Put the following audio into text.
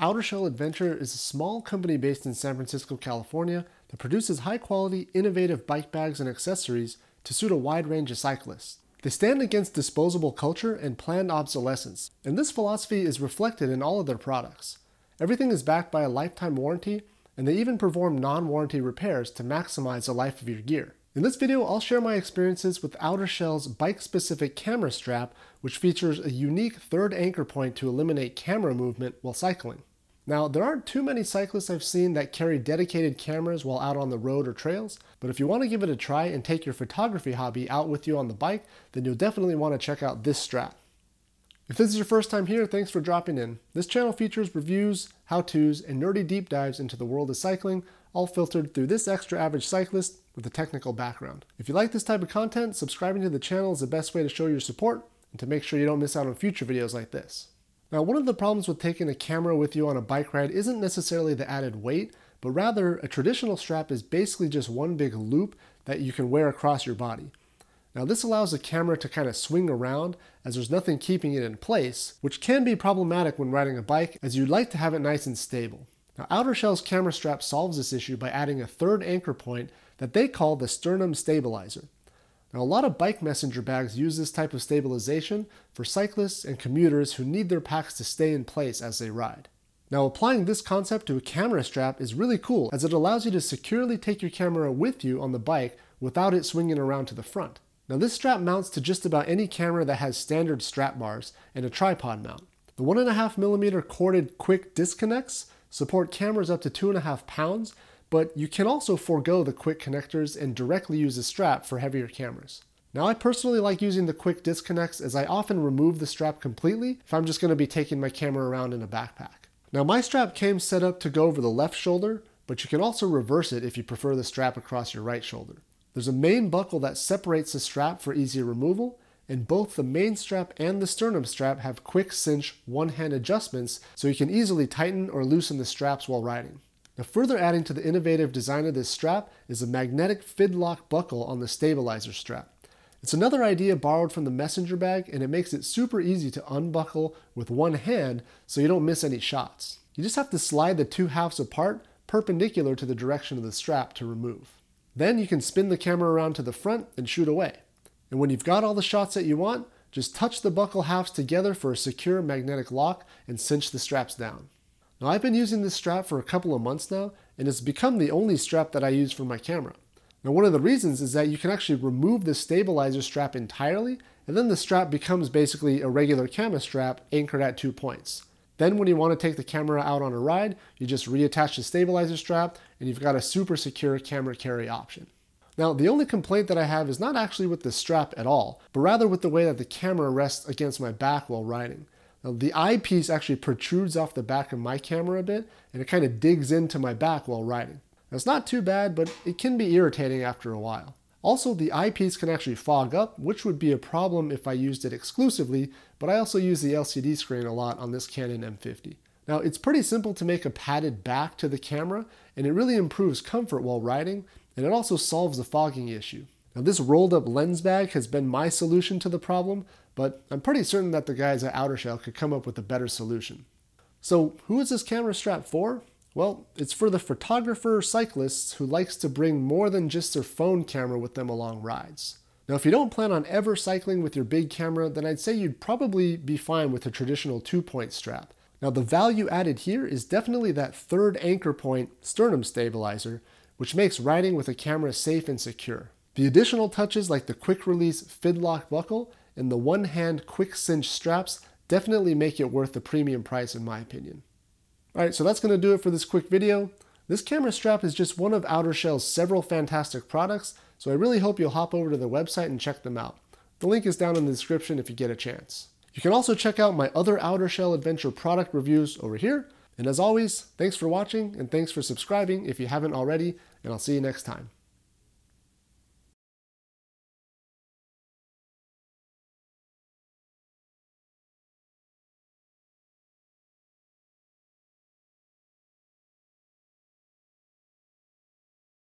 Outer Shell Adventure is a small company based in San Francisco, California that produces high quality, innovative bike bags and accessories to suit a wide range of cyclists. They stand against disposable culture and planned obsolescence, and this philosophy is reflected in all of their products. Everything is backed by a lifetime warranty, and they even perform non warranty repairs to maximize the life of your gear. In this video, I'll share my experiences with Outer Shell's bike-specific camera strap, which features a unique third anchor point to eliminate camera movement while cycling. Now, there aren't too many cyclists I've seen that carry dedicated cameras while out on the road or trails, but if you want to give it a try and take your photography hobby out with you on the bike, then you'll definitely want to check out this strap. If this is your first time here, thanks for dropping in. This channel features reviews, how-tos, and nerdy deep dives into the world of cycling, all filtered through this extra average cyclist with a technical background. If you like this type of content, subscribing to the channel is the best way to show your support and to make sure you don't miss out on future videos like this. Now, one of the problems with taking a camera with you on a bike ride isn't necessarily the added weight, but rather a traditional strap is basically just one big loop that you can wear across your body. Now this allows the camera to kind of swing around as there's nothing keeping it in place, which can be problematic when riding a bike as you'd like to have it nice and stable. Now Outer Shell's camera strap solves this issue by adding a third anchor point that they call the sternum stabilizer. Now, a lot of bike messenger bags use this type of stabilization for cyclists and commuters who need their packs to stay in place as they ride. Now, applying this concept to a camera strap is really cool as it allows you to securely take your camera with you on the bike without it swinging around to the front. Now, this strap mounts to just about any camera that has standard strap bars and a tripod mount. The 1.5mm corded quick disconnects support cameras up to 2.5 pounds but you can also forego the quick connectors and directly use a strap for heavier cameras. Now I personally like using the quick disconnects as I often remove the strap completely if I'm just going to be taking my camera around in a backpack. Now my strap came set up to go over the left shoulder, but you can also reverse it if you prefer the strap across your right shoulder. There's a main buckle that separates the strap for easier removal, and both the main strap and the sternum strap have quick cinch one-hand adjustments so you can easily tighten or loosen the straps while riding. Now further adding to the innovative design of this strap is a magnetic fidlock buckle on the stabilizer strap. It's another idea borrowed from the messenger bag and it makes it super easy to unbuckle with one hand so you don't miss any shots. You just have to slide the two halves apart perpendicular to the direction of the strap to remove. Then you can spin the camera around to the front and shoot away. And when you've got all the shots that you want, just touch the buckle halves together for a secure magnetic lock and cinch the straps down. Now I've been using this strap for a couple of months now, and it's become the only strap that I use for my camera. Now one of the reasons is that you can actually remove the stabilizer strap entirely, and then the strap becomes basically a regular camera strap anchored at two points. Then when you want to take the camera out on a ride, you just reattach the stabilizer strap and you've got a super secure camera carry option. Now, the only complaint that I have is not actually with the strap at all, but rather with the way that the camera rests against my back while riding. Now, the eyepiece actually protrudes off the back of my camera a bit and it kind of digs into my back while riding. Now, it's not too bad, but it can be irritating after a while. Also, the eyepiece can actually fog up, which would be a problem if I used it exclusively, but I also use the LCD screen a lot on this Canon M50. Now, it's pretty simple to make a padded back to the camera, and it really improves comfort while riding, and it also solves the fogging issue. Now this rolled up lens bag has been my solution to the problem, but I'm pretty certain that the guys at Outer Shell could come up with a better solution. So who is this camera strap for? Well, it's for the photographer cyclists who likes to bring more than just their phone camera with them along rides. Now, if you don't plan on ever cycling with your big camera, then I'd say you'd probably be fine with a traditional two-point strap. Now, the value added here is definitely that third anchor point sternum stabilizer, which makes riding with a camera safe and secure. The additional touches like the quick release fidlock buckle and the one hand quick cinch straps definitely make it worth the premium price in my opinion. All right, so that's gonna do it for this quick video. This camera strap is just one of Outer Shell's several fantastic products, so I really hope you'll hop over to their website and check them out. The link is down in the description if you get a chance. You can also check out my other Outer Shell Adventure product reviews over here. And as always, thanks for watching and thanks for subscribing if you haven't already, and I'll see you next time.